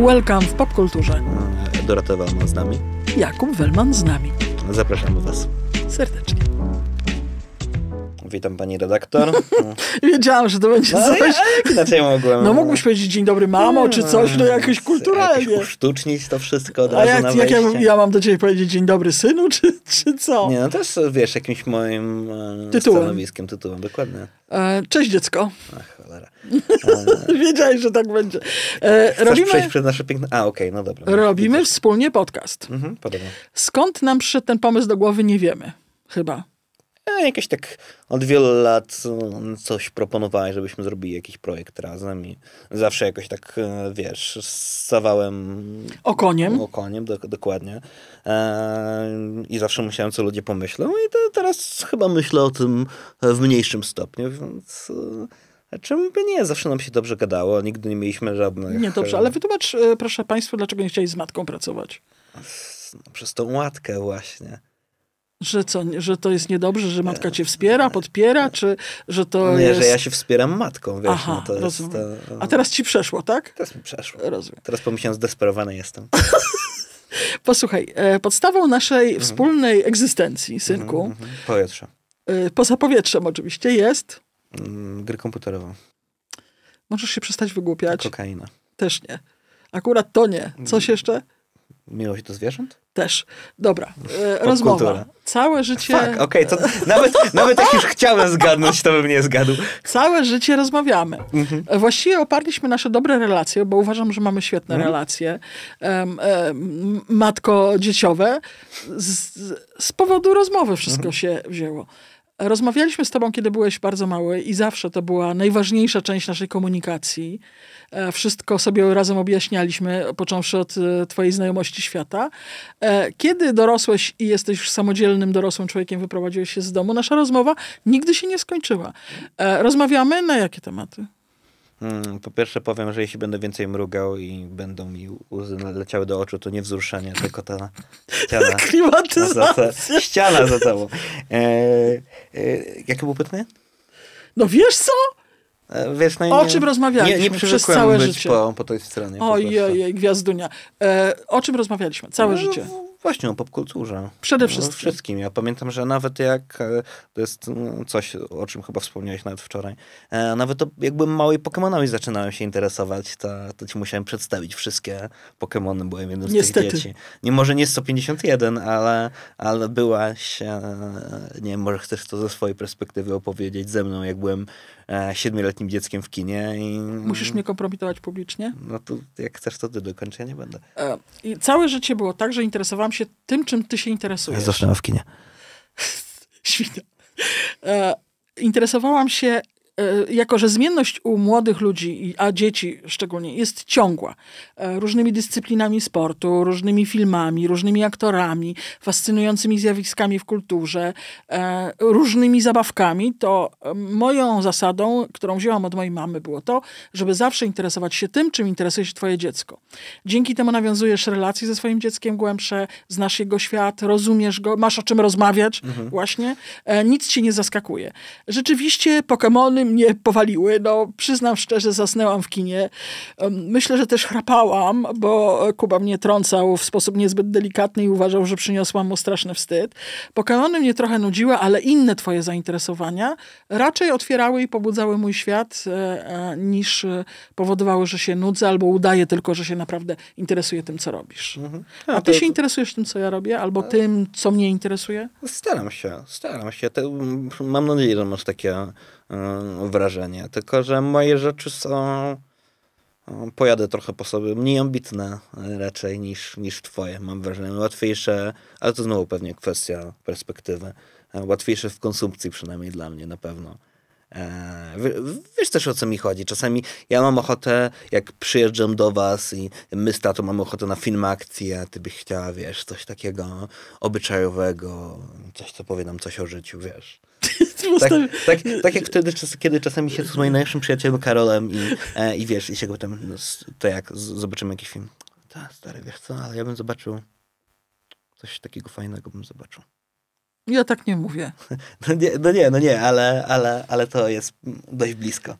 Welcome w popkulturze. Dorota Welman z nami. Jakub Welman z nami. Zapraszamy Was. Serdecznie witam pani redaktor. Wiedziałam, że to będzie no, coś. Ja, inaczej mogłem. No, no mógłbyś powiedzieć dzień dobry mamo, czy no, coś, no, no jakoś kulturalnie. Jakoś usztucznić to wszystko od A razu jak, na jak ja, ja, mam do ciebie powiedzieć dzień dobry synu, czy, czy co? Nie, no też wiesz, jakimś moim e, tytułem. stanowiskiem, tytułem, dokładnie. E, cześć dziecko. Ach, cholera. Wiedziałeś, że tak będzie. E, robimy... przejść przez nasze piękne... A, okej, okay, no dobra. Robimy wspólnie podcast. Mhm, podobno. Skąd nam przyszedł ten pomysł do głowy, nie wiemy. Chyba. E, jakieś tak od wielu lat mm, coś proponowałeś, żebyśmy zrobili jakiś projekt razem i zawsze jakoś tak, e, wiesz, stawałem... Okoniem. Okoniem, do, dokładnie. E, I zawsze myślałem, co ludzie pomyślą i to, teraz chyba myślę o tym w mniejszym stopniu, więc... A czemu by nie? Zawsze nam się dobrze gadało, nigdy nie mieliśmy żadnych... Nie, dobrze, ale wytłumacz, proszę państwa, dlaczego nie chcieli z matką pracować? No, przez tą łatkę właśnie. Że, co, że to jest niedobrze, że matka cię wspiera, podpiera, czy że to Nie, jest... że ja się wspieram matką, wiesz. No Aha, no to rozumiem. Jest, to... A teraz ci przeszło, tak? Teraz mi przeszło. Rozumiem. Teraz pomyślałem, zdesperowany jestem. Posłuchaj, e, podstawą naszej mhm. wspólnej egzystencji, mhm, synku... Mhm, mhm. powietrze. E, poza powietrzem oczywiście jest... Mm, gry komputerowe. Możesz się przestać wygłupiać. Kokaina. Też nie. Akurat to nie. Coś mm. jeszcze? Miłość do zwierząt? Też. Dobra, e, rozmowa. Całe życie... Tak, okej, okay, nawet, nawet jak już chciałem zgadnąć, to bym nie zgadł. Całe życie rozmawiamy. Mhm. Właściwie oparliśmy nasze dobre relacje, bo uważam, że mamy świetne mhm. relacje um, um, matko-dzieciowe. Z, z, powodu rozmowy wszystko mhm. się wzięło. Rozmawialiśmy z Tobą, kiedy byłeś bardzo mały, i zawsze to była najważniejsza część naszej komunikacji. E, wszystko sobie razem objaśnialiśmy, począwszy od e, Twojej znajomości świata. E, kiedy dorosłeś i jesteś już samodzielnym, dorosłym człowiekiem, wyprowadziłeś się z domu, nasza rozmowa nigdy się nie skończyła. Rozmawiamy na jakie tematy? Mm, po pierwsze powiem, że jeśli będę więcej mrugał i będą mi łzy leciały do oczu, to nie wzruszenie, tylko ta ściana. Klimatyzacja. Za, ściana za sobą. E, e, jakie było pytanie? No wiesz co? E, wiesz, no o nie, czym rozmawialiśmy nie, nie przez całe życie? Po, po tej stronie. Ojej, gwiazdunia. E, o czym rozmawialiśmy całe no, życie? Właśnie o popkulturze. Przede no, wszystkim. wszystkim. Ja pamiętam, że nawet jak, e, to jest mm, coś, o czym chyba wspomniałeś nawet wczoraj, e, nawet to jakby małej Pokemonami zaczynałem się interesować, to, to ci musiałem przedstawić wszystkie Pokemony, byłem jednym z Niestety. tych dzieci. Nie, może nie 151, ale, ale byłaś, e, nie wiem, może chcesz to ze swojej perspektywy opowiedzieć ze mną, jak byłem siedmioletnim dzieckiem w kinie i... Mm, Musisz mnie kompromitować publicznie? No to jak chcesz, to ty dokończenia ja nie będę. I całe życie było tak, że interesowałem zajmowałam się tym, czym ty się interesujesz. Ja zawsze mam w kinie. Świnia. E, interesowałam się E, jako że zmienność u młodych ludzi, a dzieci szczególnie, jest ciągła, e, różnymi dyscyplinami sportu, różnymi filmami, różnymi aktorami, fascynującymi zjawiskami w kulturze, e, różnymi zabawkami, to moją zasadą, którą wzięłam od mojej mamy, było to, żeby zawsze interesować się tym, czym interesuje się twoje dziecko. Dzięki temu nawiązujesz relacje ze swoim dzieckiem głębsze, znasz jego świat, rozumiesz go, masz o czym rozmawiać mhm. właśnie. Nic ci nie zaskakuje. Rzeczywiście Pokémony mnie powaliły. No, przyznam szczerze, zasnęłam w kinie. Myślę, że też chrapałam, bo Kuba mnie trącał w sposób niezbyt delikatny i uważał, że przyniosłam mu straszny wstyd. Pokanony mnie trochę nudziły, ale inne twoje zainteresowania raczej otwierały i pobudzały mój świat, e, e, niż e, powodowały, że się nudzę albo udaje tylko, że się naprawdę interesuje tym, co robisz. Mhm. A, A ty to... się interesujesz tym, co ja robię, albo tym, co mnie interesuje? Staram się, staram się. mam nadzieję, że masz takie Y, wrażenie. Tylko, że moje rzeczy są. Y, pojadę trochę po sobie, mniej ambitne raczej niż, niż twoje, mam wrażenie. Łatwiejsze, ale to znowu pewnie kwestia perspektywy. E, łatwiejsze w konsumpcji przynajmniej dla mnie na pewno. E, wiesz też o co mi chodzi. Czasami ja mam ochotę, jak przyjeżdżam do was i my z tatą mamy ochotę na film akcji, a ty byś chciała, wiesz, coś takiego obyczajowego, coś, co powie nam coś o życiu, wiesz. tak, tak, tak jak wtedy, kiedy czasami się z moim najlepszym przyjacielem Karolem i, e, i wiesz, i się go tam, no, to jak, zobaczymy jakiś film. Tak, stary, wiesz co, ale ja bym zobaczył coś takiego fajnego bym zobaczył. Ja tak nie mówię. No nie, no nie, no nie ale, ale, ale to jest dość blisko.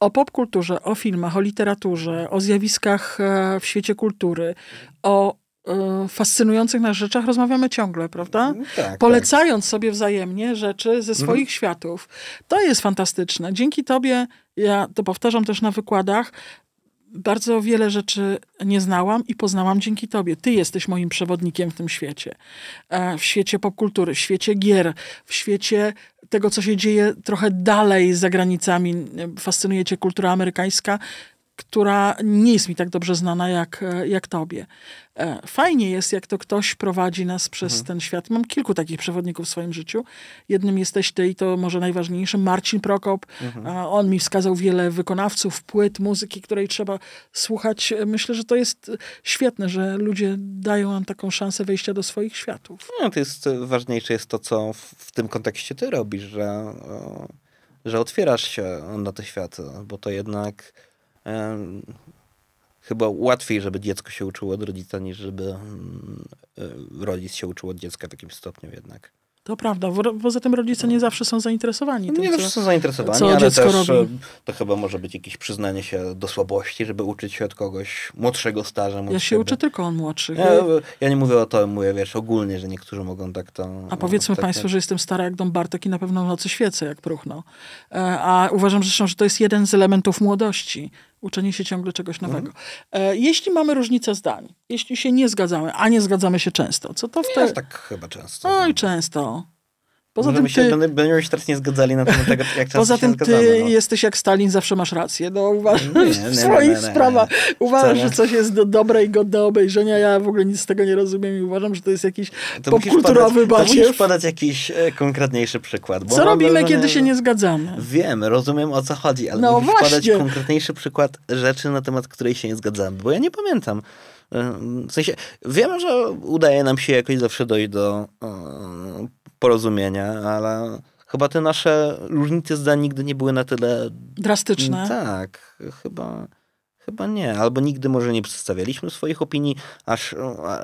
O popkulturze, o filmach, o literaturze, o zjawiskach e, w świecie kultury, o Y, fascynujących nas rzeczach rozmawiamy ciągle, prawda? Mhm, tak, tak, Polecając tak. sobie wzajemnie rzeczy ze mhm. swoich mhm. światów. To jest fantastyczne. Dzięki tobie, ja to powtarzam też na wykładach, bardzo wiele rzeczy nie znałam i poznałam dzięki Tobie. Ty jesteś moim przewodnikiem w tym świecie. E, w świecie popkultury, w świecie gier, w świecie tego, co się dzieje trochę dalej za granicami. Fascynuje Cię kultura amerykańska która nie jest mi tak dobrze znana jak, jak tobie. E, fajnie jest, jak to ktoś prowadzi nas przez mhm. ten świat. Mam kilku takich przewodników w swoim życiu. Jednym jesteś ty i to może najważniejszy, Marcin Prokop. Mhm. E, on mi wskazał wiele wykonawców, płyt, muzyki, której trzeba słuchać. E, myślę, że to jest świetne, że ludzie dają nam taką szansę wejścia do swoich światów. No, to jest, ważniejsze jest to, co w tym kontekście ty robisz, że, że otwierasz się na te światy, bo to jednak chyba łatwiej, żeby dziecko się uczyło od rodzica, niż żeby mm, e, rodzic się uczył od dziecka w jakimś stopniu jednak. To prawda, poza tym rodzice nie zawsze są zainteresowani. Tym, nie zawsze są zainteresowani, co ale też robi. E, to chyba może być jakieś przyznanie się do słabości, żeby uczyć się od kogoś młodszego staża. Ja się uczę tylko on młodszych. Ja, e, ja, nie mówię o to, mówię wiesz, ogólnie, że niektórzy mogą tak to... A powiedzmy tak państwu, że jestem stara jak Dom Bartek i na pewno w nocy świecę jak próchno. A uważam zresztą, że to jest jeden z elementów młodości uczenie się ciągle czegoś mhm. nowego. Mhm. Jeśli mamy różnicę zdań, jeśli się nie zgadzamy, a nie zgadzamy się często, co to wtedy? Jest tak chyba często. Oj, często. Poza tym ty... będziemy się teraz nie zgadzali na temat tego, jak często Poza tym ty no. jesteś jak Stalin, zawsze masz rację. No, uważasz, w swoich sprawach uważasz, że coś jest do, dobre i godne obejrzenia. Ja w ogóle nic z tego nie rozumiem i uważam, że to jest jakiś to popkulturowy baciew. To musisz podać jakiś e, konkretniejszy przykład. co robimy, wrażenie, no kiedy się nie zgadzamy? Wiem, rozumiem o co chodzi, ale no musisz podać konkretniejszy przykład rzeczy, na temat której się nie zgadzamy, bo ja nie pamiętam. E, w sensie, wiem, że udaje nam się jakoś zawsze dojść do um, porozumienia, ale chyba te nasze różnice zdań nigdy nie były na tyle... Drastyczne. Tak, chyba... Chyba nie, albo nigdy może nie przedstawialiśmy swoich opinii aż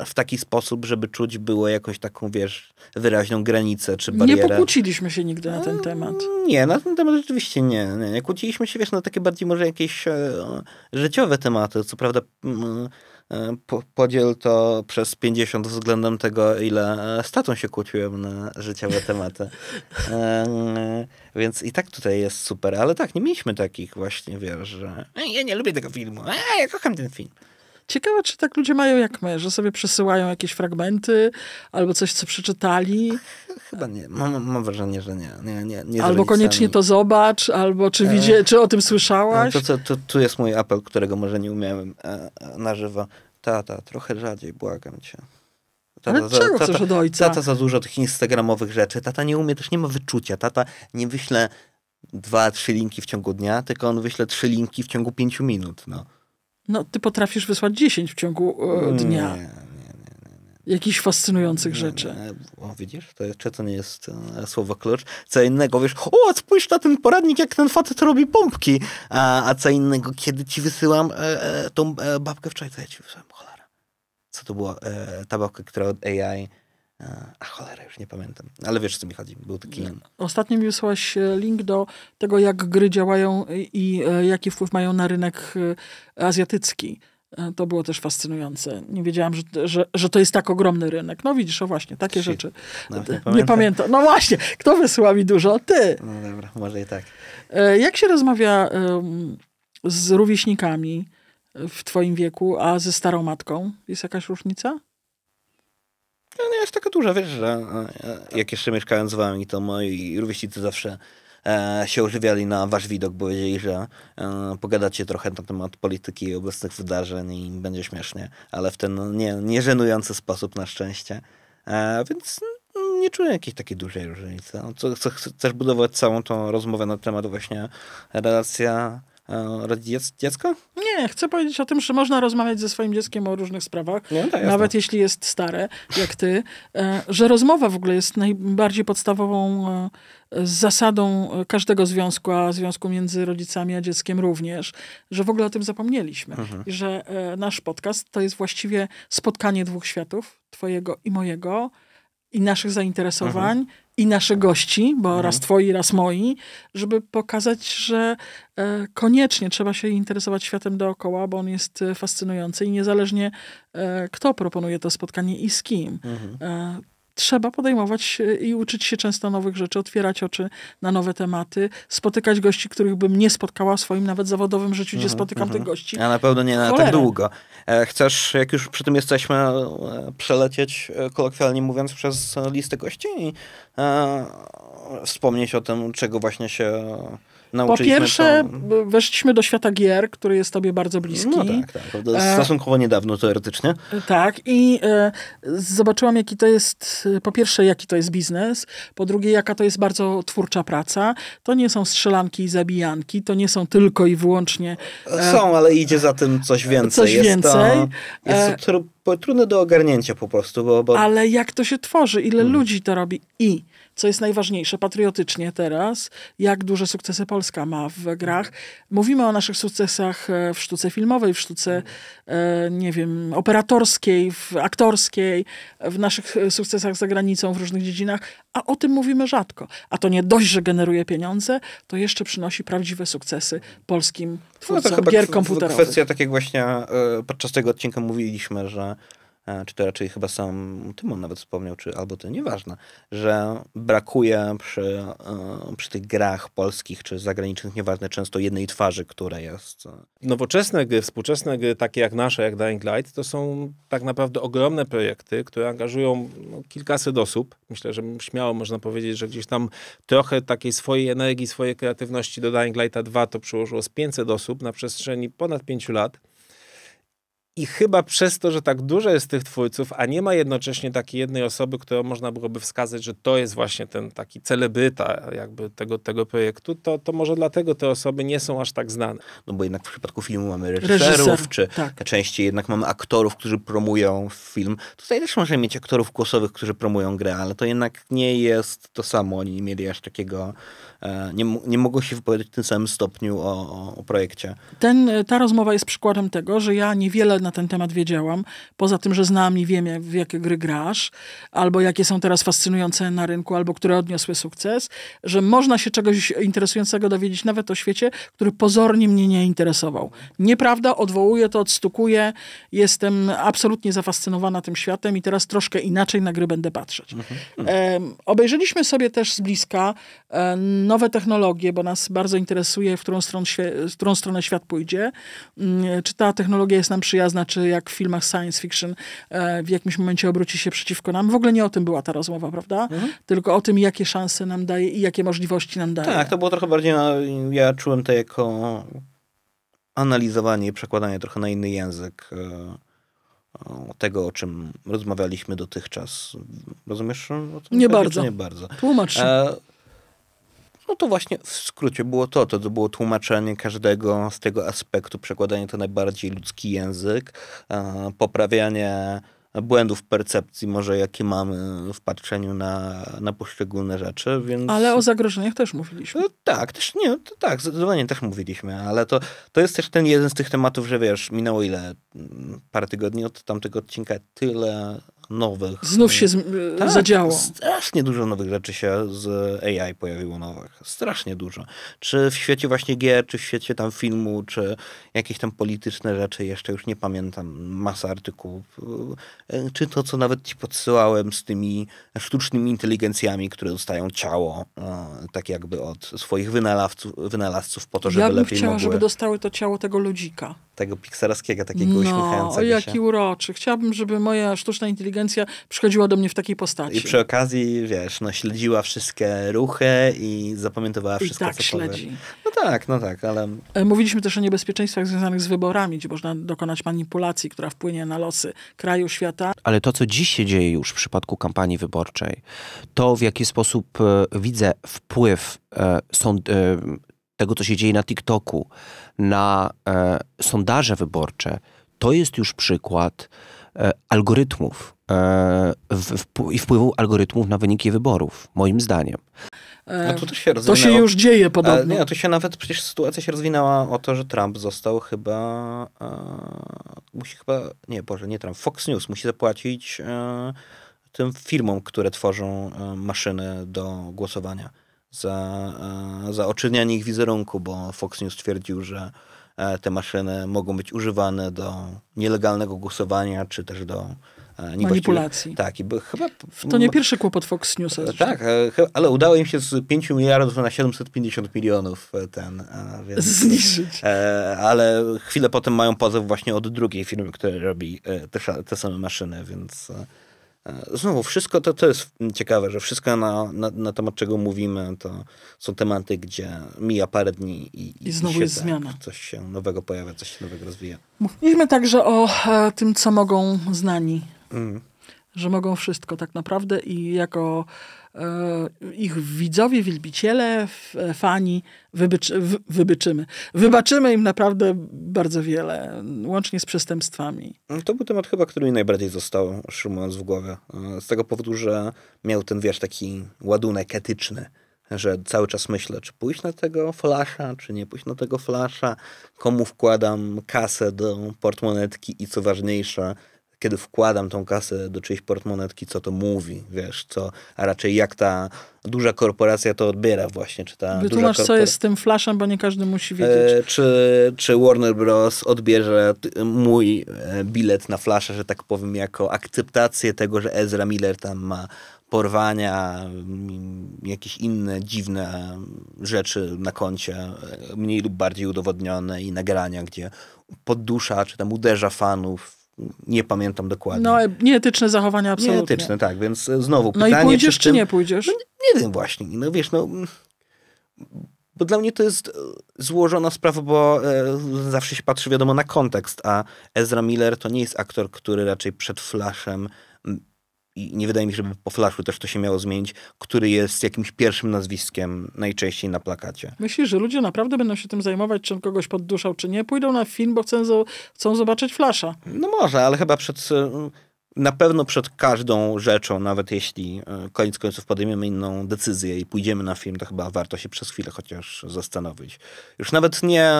w taki sposób, żeby czuć było jakoś taką, wiesz, wyraźną granicę czy barierę. Nie pokłóciliśmy się nigdy na ten mm, temat. Nie, na ten temat rzeczywiście nie. Nie, nie. kłóciliśmy się, wiesz, na takie bardziej może jakieś e, życiowe tematy. Co prawda mm, E, podziel to przez 50 względem tego, ile statą się kłóciłem na życiowe tematy. E, więc i tak tutaj jest super, ale tak, nie mieliśmy takich właśnie, wiesz, że ja nie lubię tego filmu, a ja kocham ten film. Ciekawe, czy tak ludzie mają jak my, że sobie przesyłają jakieś fragmenty albo coś, co przeczytali. Chyba nie. Mam, mam wrażenie, że nie. nie, nie, nie albo koniecznie to zobacz, albo czy, e, widzie, czy o tym słyszałaś. to, to, to, tu jest mój apel, którego może nie umiałem e, e, na żywo. Tata, trochę rzadziej, błagam cię. Tata, Ale czego tata, chcesz od ojca? Tata za dużo tych instagramowych rzeczy. Tata nie umie, też nie ma wyczucia. Tata nie wyśle dwa, trzy linki w ciągu dnia, tylko on wyśle trzy linki w ciągu pięciu minut. No. No, ty potrafisz wysłać 10 w ciągu e, mm, dnia. Nie jakichś fascynujących rzeczy. O, widzisz, to jeszcze to nie jest e, słowo klucz. Co innego, wiesz, o, spójrz na ten poradnik, jak ten facet robi pompki. A, a co innego, kiedy ci wysyłam e, e tą e, babkę wczoraj, to ja ci wysyłam, cholera. Co to była e, ta babka, która od AI a cholera, już nie pamiętam. Ale wiesz, o co mi chodzi. Był taki... Ostatnio mi wysłałeś e, link do tego, jak gry działają i e, jaki wpływ mają na rynek e, azjatycki. To było też fascynujące. Nie wiedziałam, że, że, że to jest tak ogromny rynek. No widzisz, o właśnie, takie rzeczy. No, nie, pamiętam. nie, pamiętam. No właśnie, kto wysyła mi dużo? Ty. No dobra, może i tak. Jak się rozmawia z rówieśnikami w twoim wieku, a ze starą matką? Jest jakaś różnica? ona no, no, jest taka duża, wiesz, że e, jak jeszcze mieszkałem z wami, to moi rówieśnicy zawsze e, się ożywiali na wasz widok, bo wiedzieli, że e, pogadacie trochę na temat polityki i obecnych wydarzeń i będzie śmiesznie, ale w ten no, nie, nieżenujący sposób na szczęście. Więc nie czuję jakiejś takiej dużej różnicy. Co, co chcesz budować całą tą rozmowę na temat właśnie relacja E, rodzic dziecko? Nie, chcę powiedzieć o tym, że można rozmawiać ze swoim dzieckiem o różnych sprawach, nie, no tak, nawet jeśli jest stare, jak ty, e, że rozmowa w ogóle jest najbardziej podstawową e, zasadą każdego związku, a związku między rodzicami a dzieckiem również, że w ogóle o tym zapomnieliśmy. Mhm. I że nasz podcast to jest właściwie spotkanie dwóch światów, twojego i mojego, i naszych zainteresowań, mhm i nasze gości, bo mhm. raz twoi, raz moi, żeby pokazać, że e, koniecznie trzeba się interesować światem dookoła, bo on jest e, fascynujący i niezależnie e, kto proponuje to spotkanie i z kim. Mhm trzeba podejmować e, i uczyć się często nowych rzeczy, otwierać oczy na nowe tematy, spotykać gości, których bym nie spotkała w swoim nawet zawodowym życiu, gdzie mhm, spotykam tych mhm. gości. A na pewno nie na tak długo. E, chcesz, jak już przy tym jesteśmy, e, przelecieć kolokwialnie mówiąc przez listę gości i wspomnieć o tym, czego właśnie się nauczyliśmy. Po pierwsze, to... weszliśmy do świata gier, który jest tobie bardzo bliski. No tak, tak. E, stosunkowo niedawno teoretycznie. E, tak i e, zobaczyłam, jaki to jest, e, po pierwsze, jaki to jest biznes, po drugie, jaka to jest bardzo twórcza praca. To nie są strzelanki i zabijanki, to nie są tylko i wyłącznie... E, są, ale idzie za tym coś więcej. Coś jest więcej. To, jest to, trudne do ogarnięcia po prostu. Bo, bo... Ale jak to się tworzy? Ile hmm. ludzi to robi? I co jest najważniejsze patriotycznie teraz, jak duże sukcesy Polska ma w grach. Mówimy o naszych sukcesach e, w sztuce filmowej, w sztuce, e, nie wiem, operatorskiej, w aktorskiej, w naszych e, sukcesach za granicą, w różnych dziedzinach, a o tym mówimy rzadko. A to nie dość, że generuje pieniądze, to jeszcze przynosi prawdziwe sukcesy polskim twórcom no to chyba gier komputerowych. Kwestia takiego właśnie, podczas tego odcinka mówiliśmy, że E, czy to raczej chyba sam Tymon nawet wspomniał, czy albo ty, nieważne, że brakuje przy, e, przy tych grach polskich czy zagranicznych, nieważne, często jednej twarzy, która jest. E, Nowoczesne gry, współczesne gry, takie jak nasze, jak Dying Light, to są tak naprawdę ogromne projekty, które angażują no, kilkaset osób. Myślę, że śmiało można powiedzieć, że gdzieś tam trochę takiej swojej energii, swojej kreatywności do Dying Lighta 2 to przyłożyło z 500 osób na przestrzeni ponad 5 lat i chyba przez to, że tak dużo jest tych twórców, a nie ma jednocześnie takiej jednej osoby, którą można byłoby wskazać, że to jest właśnie ten taki celebryta jakby tego, tego projektu, to, to może dlatego te osoby nie są aż tak znane. No bo jednak w przypadku filmu mamy reżyserów, Reżyser, czy tak. częściej jednak mamy aktorów, którzy promują film. Tutaj też możemy mieć aktorów głosowych, którzy promują grę, ale to jednak nie jest to samo. Oni nie mieli aż takiego E, nie, nie mogło się wypowiedzieć w tym samym stopniu o, o, o projekcie. Ten, e, ta rozmowa jest przykładem tego, że ja niewiele na ten temat wiedziałam, poza tym, że znam i wiem, jak, w jakie gry grasz, albo jakie są teraz fascynujące na rynku, albo które odniosły sukces, że można się czegoś interesującego dowiedzieć nawet o świecie, który pozornie mnie nie interesował. Nieprawda, odwołuję to, odstukuję, jestem absolutnie zafascynowana tym światem i teraz troszkę inaczej na gry będę patrzeć. Mhm. E, obejrzeliśmy sobie też z bliska e, nowe technologie, bo nas bardzo interesuje, w którą, stron, w którą stronę świat pójdzie, mm, czy ta technologia jest nam przyjazna, czy jak w filmach science fiction e, w jakimś momencie obróci się przeciwko nam. W ogóle nie o tym była ta rozmowa, prawda? Mhm. Tylko o tym, jakie szanse nam daje i jakie możliwości nam daje. Tak, to było trochę bardziej, ja czułem to jako analizowanie i przekładanie trochę na inny język e, e, tego, o czym rozmawialiśmy dotychczas. Rozumiesz? O nie, bardzo. nie bardzo. Tłumacz E, no to właśnie w skrócie było to, to było tłumaczenie każdego z tego aspektu, przekładanie to na bardziej ludzki język, poprawianie błędów percepcji może jakie mamy w patrzeniu na, na poszczególne rzeczy, więc... Ale o zagrożeniach też mówiliśmy. E, tak, też nie, to tak, zdecydowanie też mówiliśmy, ale to, to jest też ten jeden z tych tematów, że wiesz, minęło ile? Mm, parę tygodni od tamtego odcinka, tyle nowych. Znów się z, e, e, tak, zadziało. Strasznie dużo nowych rzeczy się z AI pojawiło nowych. Strasznie dużo. Czy w świecie właśnie gier, czy w świecie tam filmu, czy jakieś tam polityczne rzeczy, jeszcze już nie pamiętam, masa artykułów. E, czy to, co nawet ci podsyłałem z tymi sztucznymi inteligencjami, które dostają ciało, tak jakby od swoich wynalazców, wynalazców po to, żeby ja bym lepiej chciała, mogły... żeby dostały to ciało tego ludzika. Tego pikselowskiego, takiego no, uśmiechającego o, jaki uroczy. Chciałabym, żeby moja sztuczna inteligencja inteligencja przychodziła do mnie w takiej postaci. I przy okazji, wiesz, no śledziła wszystkie ruchy i zapamiętywała wszystko, I tak co śledzi. Powie. No tak, no tak, ale... E, mówiliśmy też o niebezpieczeństwach związanych z wyborami, gdzie można dokonać manipulacji, która wpłynie na losy kraju, świata. Ale to, co dziś się dzieje już w przypadku kampanii wyborczej, to w jaki sposób e, widzę wpływ e, sąd, e, tego, co się dzieje na TikToku, na e, sondaże wyborcze, to jest już przykład e, algorytmów, E, i wpływu algorytmów na wyniki wyborów, moim zdaniem. E, no to, to, się to się już dzieje e, podobno. Nie, to się nawet przecież sytuacja się rozwinęła o to, że Trump został chyba. E, musi chyba. Nie, Boże, nie Trump. Fox News musi zapłacić e, tym firmom, które tworzą e, maszyny do głosowania za, za oczynianie ich wizerunku, bo Fox News twierdził, że te maszyny mogą być używane do nielegalnego głosowania, czy też do manipulacji. Tak, i chyba... To nie pierwszy kłopot Fox News. Tak, e, ale udało im się z 5 miliardów na 750 milionów e, ten... Więc, Zniżyć. E, ale chwilę potem mają pozew właśnie od drugiej firmy, która robi te, te same maszyny, więc... Znowu, wszystko to, to jest ciekawe, że wszystko na, na, na temat czego mówimy, to są tematy, gdzie mija parę dni i, I znowu jest tak, zmiana. Coś się nowego pojawia, coś się nowego rozwija. Mówimy także o tym, co mogą znani Mm. Że mogą wszystko tak naprawdę i jako e, ich widzowie, wielbiciele, e, fani wybyczy, wybyczymy. Wybaczymy im naprawdę bardzo wiele, łącznie z przestępstwami. Mm, to był temat chyba, który mi najbardziej został, szumiąc w głowie. E, z tego powodu, że miał ten, wiesz, taki ładunek etyczny że cały czas myślę, czy pójść na tego flasza, czy nie pójść na tego flasza, komu wkładam kasę do portmonetki i co ważniejsze, kiedy wkładam tą kasę do czyjejś portmonetki, co to mówi, wiesz, co, a raczej jak ta duża korporacja to odbiera właśnie, czy ta Wytłumacz, duża co jest z tym flashem, bo nie każdy musi e, wiedzieć. E, czy, czy Warner Bros. odbierze e, mój e, bilet na flasza, że tak powiem, jako akceptację tego, że Ezra Miller tam ma porwania, mm, jakieś inne dziwne rzeczy na koncie, mniej lub bardziej udowodnione i nagrania, gdzie poddusza, czy tam uderza fanów nie pamiętam dokładnie. No, nieetyczne zachowania absolutnie. Nieetyczne, tak, więc e, znowu no pytanie... No i pójdziesz, czy, czy nie pójdziesz? No, nie wiem właśnie, no wiesz, no... Mm, bo dla mnie to jest e, złożona sprawa, bo e, zawsze się patrzy, wiadomo, na kontekst, a Ezra Miller to nie jest aktor, który raczej przed flashem i nie wydaje mi się, żeby po flashu też to się miało zmienić, który jest jakimś pierwszym nazwiskiem najczęściej na plakacie. Myślisz, że ludzie naprawdę będą się tym zajmować, czy on kogoś podduszał, czy nie? Pójdą na film, bo chcą, chcą zobaczyć flasza. No może, ale chyba przed e, na pewno przed każdą rzeczą, nawet jeśli e, koniec końców podejmiemy inną decyzję i pójdziemy na film, to chyba warto się przez chwilę chociaż zastanowić. Już nawet nie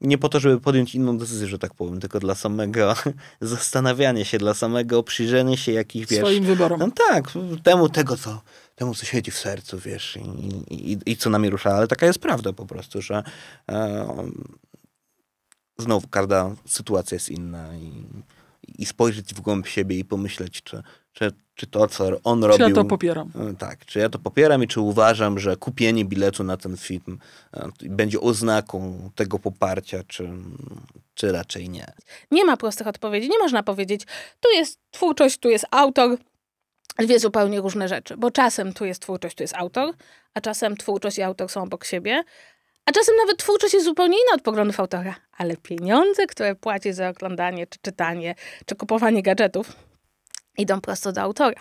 nie po to, żeby podjąć inną decyzję, że tak powiem, tylko dla samego zastanawiania się, dla samego przyjrzenia się jakichś, wiesz... Swoim wyborom. No tak, temu, tego, co, temu, co siedzi w sercu, wiesz, i, i, i co nami rusza, ale taka jest prawda po prostu, że e, znowu każda sytuacja jest inna i, i spojrzeć w głąb siebie i pomyśleć, czy, czy czy to, co on robił... Czy ja to popieram. E, tak, czy ja to popieram i czy uważam, że kupienie biletu na ten film e, będzie oznaką tego poparcia, czy, czy raczej nie. Nie ma prostych odpowiedzi. Nie można powiedzieć, tu jest twórczość, tu jest autor, dwie zupełnie różne rzeczy, bo czasem tu jest twórczość, tu jest autor, a czasem twórczość i autor są obok siebie, a czasem nawet twórczość jest zupełnie inna od poglądów autora, ale pieniądze, które płaci za oglądanie, czy czytanie, czy kupowanie gadżetów, idą prosto do autora.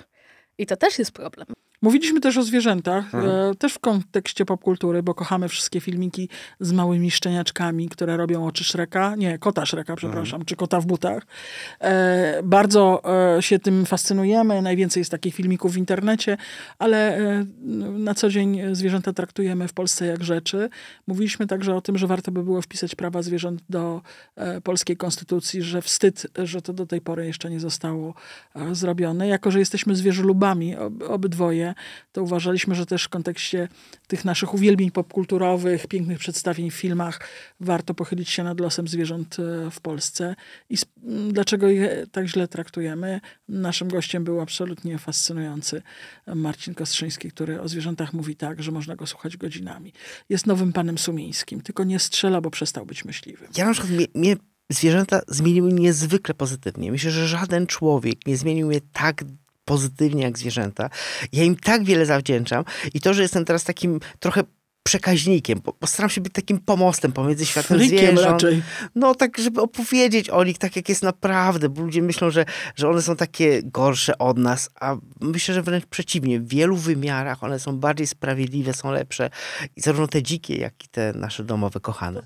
I to też jest problem. Mówiliśmy też o zwierzętach, mhm. e, też w kontekście popkultury, bo kochamy wszystkie filmiki z małymi szczeniaczkami, które robią oczy Szreka, nie, kota Szreka, mhm. przepraszam, czy kota w butach. E, bardzo e, się tym fascynujemy, najwięcej jest takich filmików w internecie, ale e, na co dzień zwierzęta traktujemy w Polsce jak rzeczy. Mówiliśmy także o tym, że warto by było wpisać prawa zwierząt do e, polskiej konstytucji, że wstyd, że to do tej pory jeszcze nie zostało e, zrobione. Jako, że jesteśmy zwierzolubami, ob, obydwoje, to uważaliśmy, że też w kontekście tych naszych uwielbień popkulturowych, pięknych przedstawień w filmach, warto pochylić się nad losem zwierząt e, w Polsce i dlaczego je tak źle traktujemy. Naszym gościem był absolutnie fascynujący Marcin Kostrzyński, który o zwierzętach mówi tak, że można go słuchać godzinami. Jest nowym panem sumińskim, tylko nie strzela, bo przestał być myśliwym. Ja na przykład mnie, mnie zwierzęta zmieniły niezwykle pozytywnie. Myślę, że żaden człowiek nie zmienił je tak pozytywnie jak zwierzęta. Ja im tak wiele zawdzięczam i to, że jestem teraz takim trochę przekaźnikiem, postaram się być takim pomostem pomiędzy światem Frikiem zwierząt. Raczej. No tak, żeby opowiedzieć o nich tak, jak jest naprawdę, bo ludzie myślą, że, że one są takie gorsze od nas, a myślę, że wręcz przeciwnie. W wielu wymiarach one są bardziej sprawiedliwe, są lepsze. I zarówno te dzikie, jak i te nasze domowe kochane.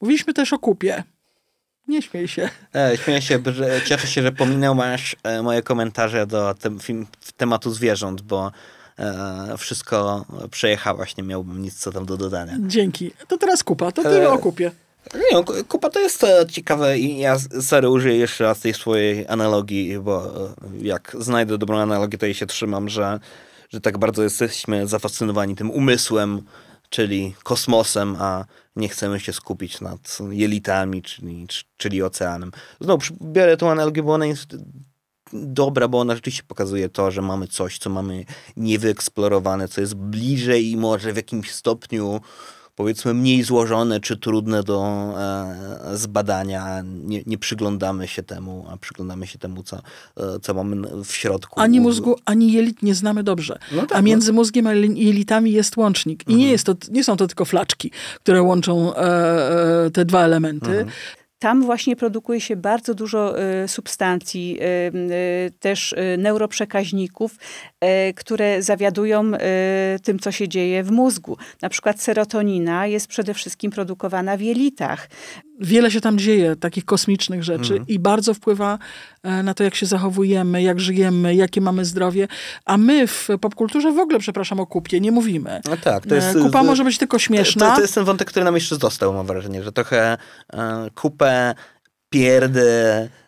Mówiliśmy też o kupie. Nie śmiej się. E, śmieję się, cieszę się, że pominęłaś e, moje komentarze do tem, film, tematu zwierząt, bo e, wszystko przejechałaś, nie miałbym nic co tam do dodania. Dzięki. To teraz kupa, to e, ty o kupie. Nie, kupa to jest e, ciekawe i ja serio użyję jeszcze raz tej swojej analogii, bo jak znajdę dobrą analogię, to jej się trzymam, że, że tak bardzo jesteśmy zafascynowani tym umysłem czyli kosmosem, a nie chcemy się skupić nad jelitami, czyli, czyli oceanem. Znowu biorę tą analogię, bo ona jest dobra, bo ona rzeczywiście pokazuje to, że mamy coś, co mamy niewyeksplorowane, co jest bliżej i może w jakimś stopniu powiedzmy mniej złożone czy trudne do e, zbadania. Nie, nie przyglądamy się temu, a przyglądamy się temu, co, e, co mamy w środku. Ani mózgu, ani jelit nie znamy dobrze. No tak, a no. między mózgiem a jelitami jest łącznik. I mhm. nie, jest to, nie są to tylko flaczki, które łączą e, e te dwa elementy. Mhm. Tam właśnie produkuje się bardzo dużo y, substancji, y, y, też neuroprzekaźników, które zawiadują tym, co się dzieje w mózgu. Na przykład serotonina jest przede wszystkim produkowana w jelitach wiele się tam dzieje, takich kosmicznych rzeczy mhm. i bardzo wpływa e, na to, jak się zachowujemy, jak żyjemy, jakie mamy zdrowie. A my w popkulturze w ogóle, przepraszam, o kupie nie mówimy. No tak, to e, jest, Kupa może być tylko śmieszna. To, to jest ten wątek, który nam jeszcze został, mam wrażenie, że trochę e, kupę pierdy,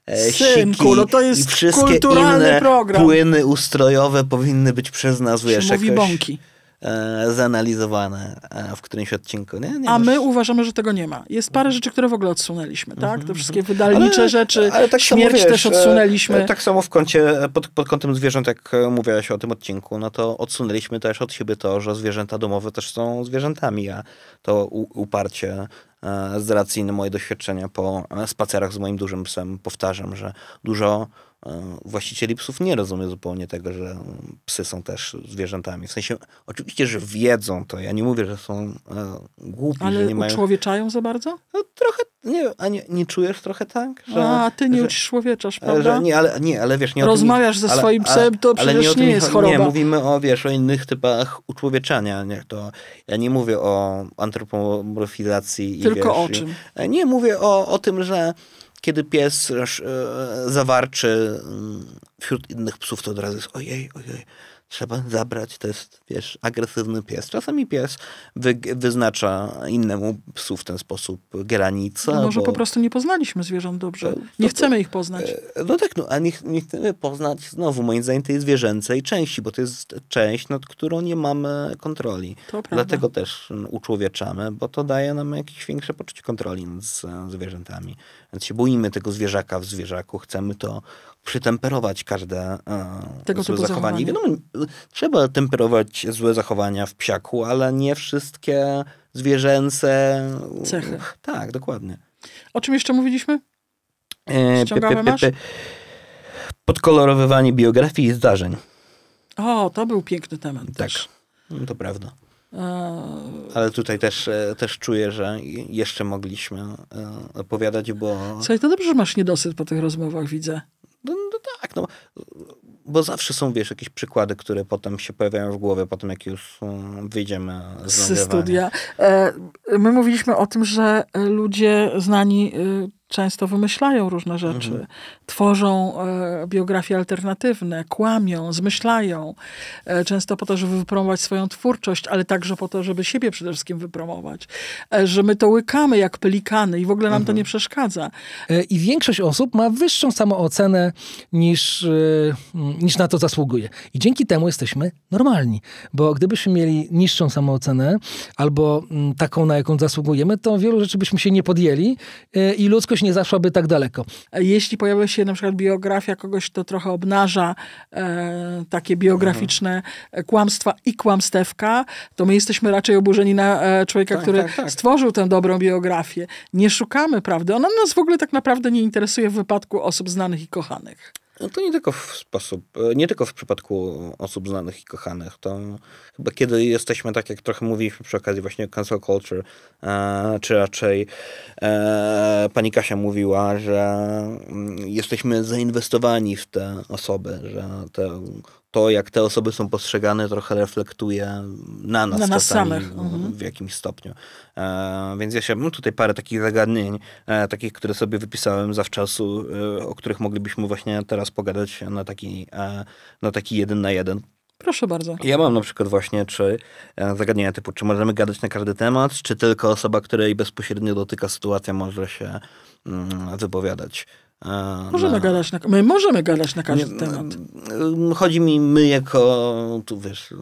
e, Synku, no to jest i wszystkie kulturalny inne program. płyny ustrojowe powinny być przez nas, wiesz, Mówi jakoś... bąki. E, zanalizowane e, w którymś odcinku. Nie? Nie A my uważamy, że tego nie ma. Jest parę rzeczy, które w ogóle odsunęliśmy, tak? Te mhm, wszystkie mhm. wydalnicze ale, rzeczy, ale tak śmierć wiesz, też e, odsunęliśmy. Tak samo w kącie, pod, pod kątem zwierząt, jak mówiłaś o tym odcinku, no to odsunęliśmy też od siebie to, że zwierzęta domowe też są zwierzętami, a to uparcie z racji na no, moje doświadczenia po spacerach z moim dużym psem powtarzam, że dużo E, właścicieli psów nie rozumie zupełnie tego, że psy są też zwierzętami. W sensie, oczywiście, że wiedzą to. Ja nie mówię, że są e, głupi, Ale że nie mają... człowieczają za bardzo? No, trochę, nie, a nie, nie czujesz trochę tak? Że, a, ty nie uczłowieczasz, e, prawda? Że, nie, ale, nie, ale wiesz, nie Rozmawiasz ze swoim ale, psem, to ale, przecież nie, nie jest choroba. Nie, mówimy o, wiesz, o innych typach uczłowieczania. Nie, to, ja nie mówię o antropomorfizacji. Tylko i, wiesz, o czym? I, e, nie, mówię o, o tym, że kiedy pies e, zawarczy mm, wśród innych psów, to od razu jest ojej, ojej, trzeba zabrać, to jest, wiesz, agresywny pies. Czasami pies wy, wyznacza innemu psu w ten sposób granice. No może bo... po prostu nie poznaliśmy zwierząt dobrze. E, no to, to, nie chcemy ich poznać. E, no tak, no, a nie, nie chcemy poznać znowu, moim zdaniem, tej zwierzęcej części, bo to jest część, nad którą nie mamy kontroli. To prawda. Dlatego też mm, uczłowieczamy, bo to daje nam jakieś większe poczucie kontroli nad zwierzętami. Więc się boimy tego zwierzaka w zwierzaku, chcemy to przytemperować każde e, tego złe zachowanie. Wiadomo, trzeba temperować złe zachowania w psiaku, ale nie wszystkie zwierzęce... Cechy. Tak, dokładnie. O czym jeszcze mówiliśmy? E, Ściągamy Podkolorowywanie biografii i zdarzeń. O, to był piękny temat. Tak, też. to prawda. Ale tutaj też, e, też czuję, że jeszcze mogliśmy e, opowiadać, bo... Słuchaj, to dobrze, że masz niedosyt po tych rozmowach, widzę. No, no tak, no, bo zawsze są, wiesz, jakieś przykłady, które potem się pojawiają w głowie, potem jak już um, wyjdziemy z studia. E, my mówiliśmy o tym, że ludzie znani często wymyślają różne rzeczy, mhm. tworzą e, biografie alternatywne, kłamią, zmyślają, e, często po to, żeby wypromować swoją twórczość, ale także po to, żeby siebie przede wszystkim wypromować, e, że my to łykamy jak pelikany i w ogóle nam mhm. to nie przeszkadza. E, I większość osób ma wyższą samoocenę niż, e, niż na to zasługuje. I dzięki temu jesteśmy normalni, bo gdybyśmy mieli niższą samoocenę albo m, taką, na jaką zasługujemy, to wielu rzeczy byśmy się nie podjęli e, i ludzkość ludzkość nie zaszłaby tak daleko. E, jeśli pojawia się na przykład biografia kogoś, to trochę obnaża e, takie biograficzne mhm. kłamstwa i kłamstewka, to my jesteśmy raczej oburzeni na e, człowieka, tak, który tak, tak. stworzył tę dobrą biografię. Nie szukamy prawdy. Ona nas w ogóle tak naprawdę nie interesuje w wypadku osób znanych i kochanych. No to nie tylko w sposób, e, nie tylko w przypadku osób znanych i kochanych. To chyba kiedy jesteśmy, tak jak trochę mówiliśmy przy okazji właśnie cancel culture, e, czy raczej e, pani Kasia mówiła, że mm, jesteśmy zainwestowani w te osoby, że te to, jak te osoby są postrzegane, trochę reflektuje na nas, na nas samych. Mhm. w jakimś stopniu. E, więc ja się mam tutaj parę takich zagadnień, e, takich, które sobie wypisałem zawczasu, e, o których moglibyśmy właśnie teraz pogadać na taki, e, na taki jeden na jeden. Proszę bardzo. Ja mam na przykład właśnie czy e, zagadnienia typu, czy możemy gadać na każdy temat, czy tylko osoba, której bezpośrednio dotyka sytuacja może się mm, wypowiadać. Możemy, no. gadać na, my możemy gadać na każdy nie, temat. Mm, chodzi mi my jako, tu wiesz,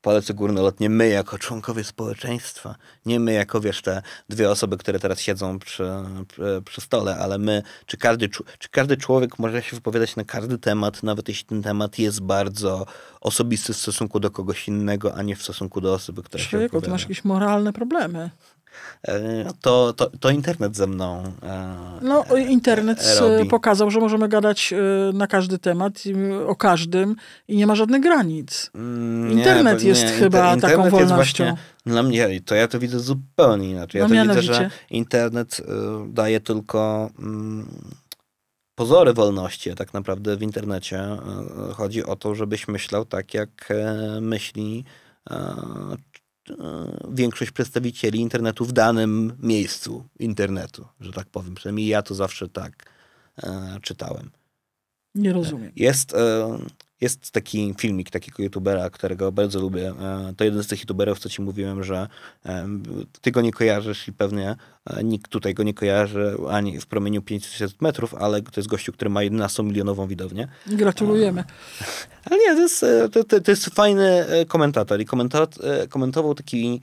palce górnolotnie, my jako członkowie społeczeństwa, nie my jako, wiesz, te dwie osoby, które teraz siedzą przy, przy, przy stole, ale my, czy każdy, czy każdy człowiek może się wypowiadać na każdy temat, nawet jeśli ten temat jest bardzo osobisty w stosunku do kogoś innego, a nie w stosunku do osoby, która Człowieku, się wypowiada. to masz jakieś moralne problemy. E, to, to, to internet ze mną. E, no, e, internet robi. pokazał, że możemy gadać na każdy temat, mm, o każdym i nie ma żadnych granic. Mm, internet nie, jest nie, chyba inter, taką wolnością. dla mnie, to ja to widzę zupełnie inaczej. Ja no to mianowicie. widzę, że internet daje tylko mm, pozory wolności, tak naprawdę w internecie chodzi o to, żebyś myślał tak, jak myśli E, większość przedstawicieli internetu w danym miejscu internetu, że tak powiem. Przynajmniej ja to zawsze tak e, czytałem. Nie rozumiem. Jest e, jest taki filmik takiego youtubera, którego bardzo lubię. E, to jeden z tych youtuberów, co ci mówiłem, że e, ty go nie kojarzysz i pewnie e, nikt tutaj go nie kojarzy ani w promieniu 500 metrów, ale to jest gościu, który ma 11-milionową widownię. Gratulujemy. Ale nie, to jest, to, to, to jest fajny komentator i komentował taki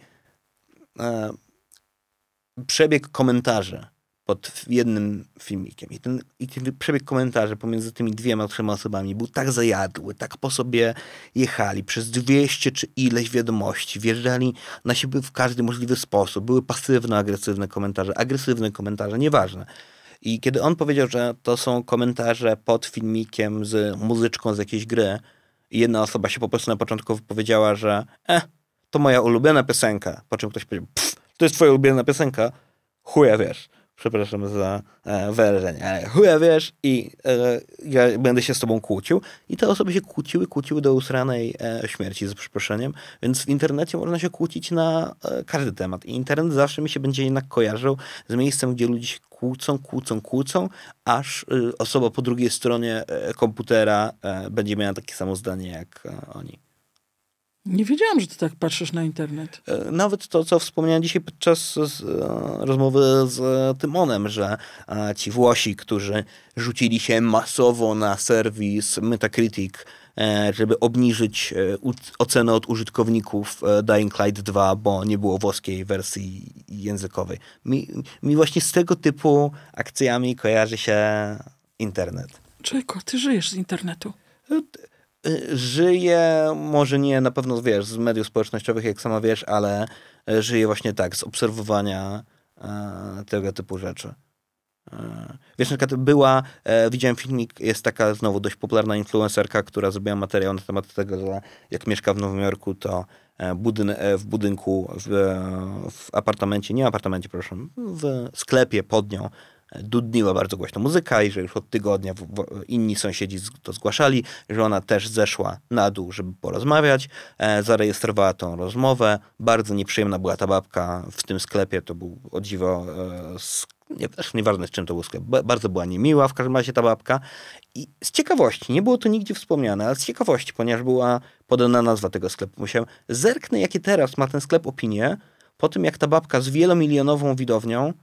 przebieg komentarzy pod jednym filmikiem. I ten, I ten przebieg komentarzy pomiędzy tymi dwiema, trzema osobami był tak zajadły, tak po sobie jechali, przez 200 czy ileś wiadomości, wjeżdżali na siebie w każdy możliwy sposób. Były pasywno-agresywne komentarze, agresywne komentarze, nieważne. I kiedy on powiedział, że to są komentarze pod filmikiem z muzyczką z jakiejś gry, i jedna osoba się po prostu na początku powiedziała, że e, to moja ulubiona piosenka, po czym ktoś powiedział, to jest twoja ulubiona piosenka, chuja wiesz przepraszam za e, wyrażenie, ale chuja wiesz i e, ja będę się z tobą kłócił. I te osoby się kłóciły, kłóciły do usranej e, śmierci, z przeproszeniem. Więc w internecie można się kłócić na e, każdy temat. I internet zawsze mi się będzie jednak kojarzył z miejscem, gdzie ludzie się kłócą, kłócą, kłócą, aż e, osoba po drugiej stronie e, komputera będzie miała takie samo zdanie jak oni. Nie wiedziałam, że ty tak patrzysz na internet. E, nawet to, co wspomniałem dzisiaj podczas z, e, rozmowy z e, Tymonem, że ci Włosi, którzy rzucili się masowo na serwis Metacritic, żeby obniżyć ocenę od użytkowników Dying Light 2, bo nie było włoskiej wersji językowej. Mi, mi właśnie z tego typu akcjami kojarzy się internet. Czeko, ty żyjesz z internetu. Y, żyje, może nie na pewno wiesz, z mediów społecznościowych, jak sama wiesz, ale y, żyje właśnie tak, z obserwowania y, tego typu rzeczy. wiesz, na przykład była, e, widziałem filmik, jest taka znowu dość popularna influencerka, która zrobiła materiał na temat tego, że jak mieszka w Nowym Jorku, to e, budyn e, w budynku, w, w apartamencie, nie apartamencie, proszę, w sklepie pod nią dudniła bardzo głośno muzyka i że już od tygodnia w, w, inni sąsiedzi to zgłaszali, że ona też zeszła na dół, żeby porozmawiać. E, zarejestrowała tą rozmowę. Bardzo nieprzyjemna była ta babka w tym sklepie. To był o dziwo e, sklep nie, znaczy nieważne z czym to był sklep, bardzo była niemiła w każdym razie ta babka. I z ciekawości, nie było to nigdzie wspomniane, ale z ciekawości, ponieważ była podana nazwa tego sklepu, musiałem zerknę, jakie teraz ma ten sklep opinie po tym, jak ta babka z wielomilionową widownią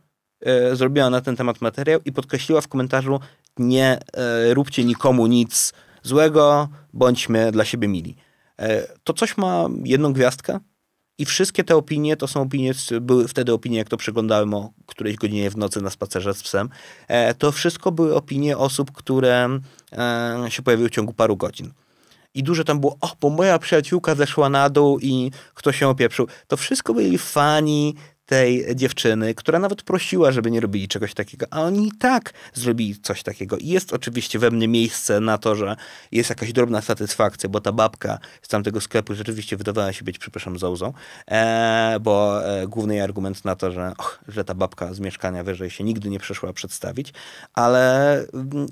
E, zrobiła na ten temat materiał i podkreśliła w komentarzu: Nie e, róbcie nikomu nic złego, bądźmy dla siebie mili. E, to coś ma jedną gwiazdkę, i wszystkie te opinie to są opinie, były wtedy opinie, jak to przeglądałem o którejś godzinie w nocy na spacerze z psem. To wszystko były opinie osób, które się pojawiły w ciągu paru godzin. I dużo tam było, o, bo moja przyjaciółka zeszła na dół i ktoś się opieprzył. To wszystko byli fani tej dziewczyny, która nawet prosiła, żeby nie robili czegoś takiego, a oni i tak zrobili coś takiego. I jest oczywiście we mnie miejsce na to, że jest jakaś drobna satysfakcja, bo ta babka z tamtego sklepu rzeczywiście wydawała się być, przepraszam, zołzą, e, bo e, główny argument na to, że, och, że ta babka z mieszkania wyżej się nigdy nie przyszła przedstawić, ale mm,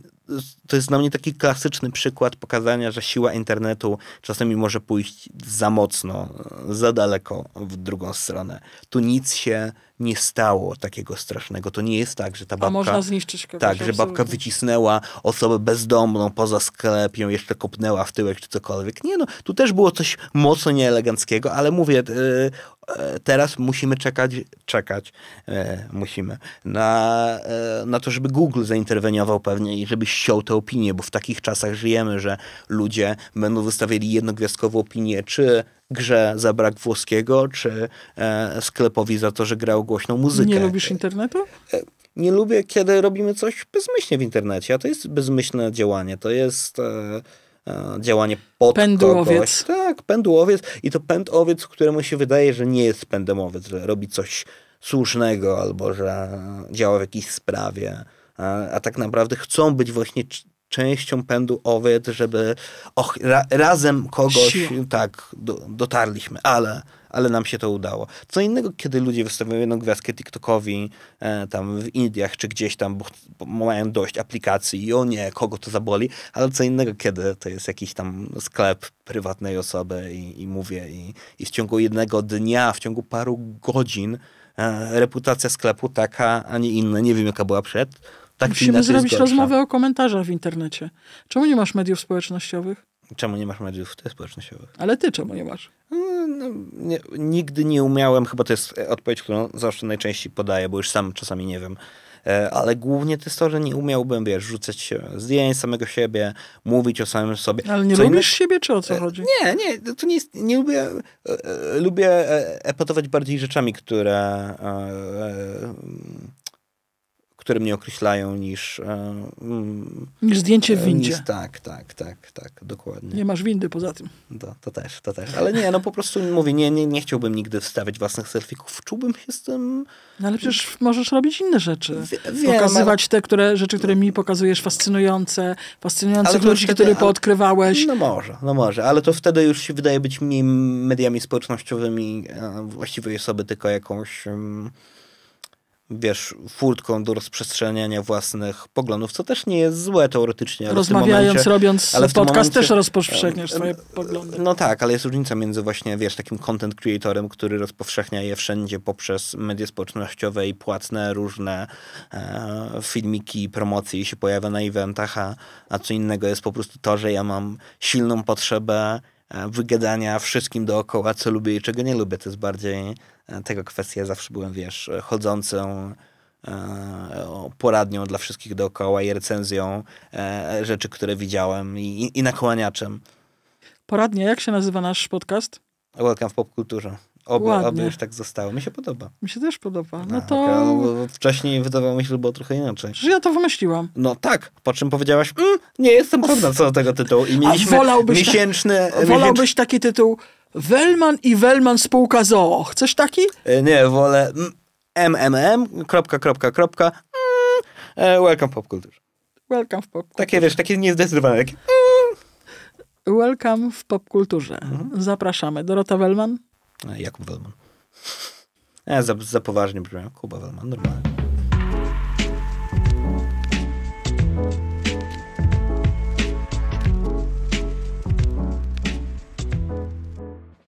to jest dla mnie taki klasyczny przykład pokazania, że siła internetu czasami może pójść za mocno, za daleko w drugą stronę. Tu nic się nie stało takiego strasznego. To nie jest tak, że ta babka... A można zniszczyć kogoś. Tak, że babka wycisnęła osobę bezdomną poza sklep, ją jeszcze kopnęła w tyłek czy cokolwiek. Nie no, tu też było coś mocno nieeleganckiego, ale mówię, e, e, teraz musimy czekać, czekać e, musimy na, na to, żeby Google zainterweniował pewnie i żeby ściął tę opinię, bo w takich czasach żyjemy, że ludzie będą wystawiali jednogwiazdkową opinię, czy grze za brak włoskiego, czy e, sklepowi za to, że grał głośną muzykę. Nie lubisz internetu? E, nie lubię, kiedy robimy coś bezmyślnie w internecie, a to jest bezmyślne działanie, to jest e, działanie pod Pędłowiec. Kogoś. Tak, pędłowiec. I to pędowiec, któremu się wydaje, że nie jest pędomowiec, że robi coś słusznego albo że działa w jakiejś sprawie. A, a tak naprawdę chcą być właśnie częścią pędu owiec, żeby och, ra, razem kogoś tak do, dotarliśmy, ale, ale nam się to udało. Co innego, kiedy ludzie wystawiają jedną gwiazdkę TikTokowi e, tam w Indiach czy gdzieś tam, bo, bo mają dość aplikacji i o nie, kogo to zaboli, ale co innego, kiedy to jest jakiś tam sklep prywatnej osoby i, i mówię i, i w ciągu jednego dnia, w ciągu paru godzin e, reputacja sklepu taka, a nie inna, nie wiem jaka była przed, tak Musimy zrobić rozmowę o komentarzach w internecie. Czemu nie masz mediów społecznościowych? Czemu nie masz mediów społecznościowych? Ale ty czemu nie masz? Mm, no, nie, nigdy nie umiałem, chyba to jest e, odpowiedź, którą zawsze najczęściej podaję, bo już sam czasami nie wiem. E, ale głównie to jest to, że nie umiałbym, wiesz, rzucać zdjęć samego siebie, mówić o samym sobie. Ale nie co lubisz inne... siebie, czy o co e, chodzi? Nie, nie, to nie jest, nie lubię, lubię epatować bardziej rzeczami, które które mnie określają niż... Um, niż zdjęcie w e, windzie. Niż, tak, tak, tak, tak, dokładnie. Nie masz windy poza tym. To, to też, to też. Ale nie, no po prostu mówię, nie, nie, nie chciałbym nigdy wstawiać własnych selfików. Czułbym się z tym... No ale przecież możesz robić inne rzeczy. Wiem, Pokazywać ale... te które, rzeczy, które mi pokazujesz, fascynujące, fascynujących ludzi, wtedy, które ale... poodkrywałeś. No może, no może, ale to wtedy już się wydaje być mniej mediami społecznościowymi e, właściwej osoby, tylko jakąś... Um, wiesz, furtką do rozprzestrzeniania własnych poglądów, co też nie jest złe teoretycznie. Rozmawiając, momencie, robiąc ale podcast, momencie, też rozpowszechniasz swoje poglądy. No tak, ale jest różnica między właśnie, wiesz, takim content creatorem, który rozpowszechnia je wszędzie poprzez media społecznościowe i płatne różne e, filmiki, promocje i się pojawia na eventach, a, a co innego jest po prostu to, że ja mam silną potrzebę E, wygadania wszystkim dookoła, co lubię i czego nie lubię. To jest bardziej e, tego kwestia. Zawsze byłem, wiesz, chodzącą e, poradnią dla wszystkich dookoła i recenzją rzeczy, które widziałem i, i nakłaniaczem. Poradnia, jak się nazywa nasz podcast? Welcome w popkulturze. Oby, aby już tak zostało. Mi się podoba. Mi się też podoba. No tak, to... Okay. Wcześniej wydawało mi się, że było trochę inaczej. Że ja to wymyśliłam. No tak, po czym powiedziałaś, mmm, nie jestem pewna co do tego tytułu. I mieliśmy wolałbyś miesięczny... Ta... E, wolałbyś miesięcz... taki tytuł Wellman i Wellman spółka ZOO. Chcesz taki? E, nie, wolę mmm, kropka, kropka, kropka, welcome mm, pop culture. Welcome w pop Takie, wiesz, takie niezdecydowane, takie... Mm. Welcome w popkulturze. Mhm. Zapraszamy. Dorota Wellman, E, Jakub Welman. E, za, za poważnie brzmiał. Kuba Welman, normalnie.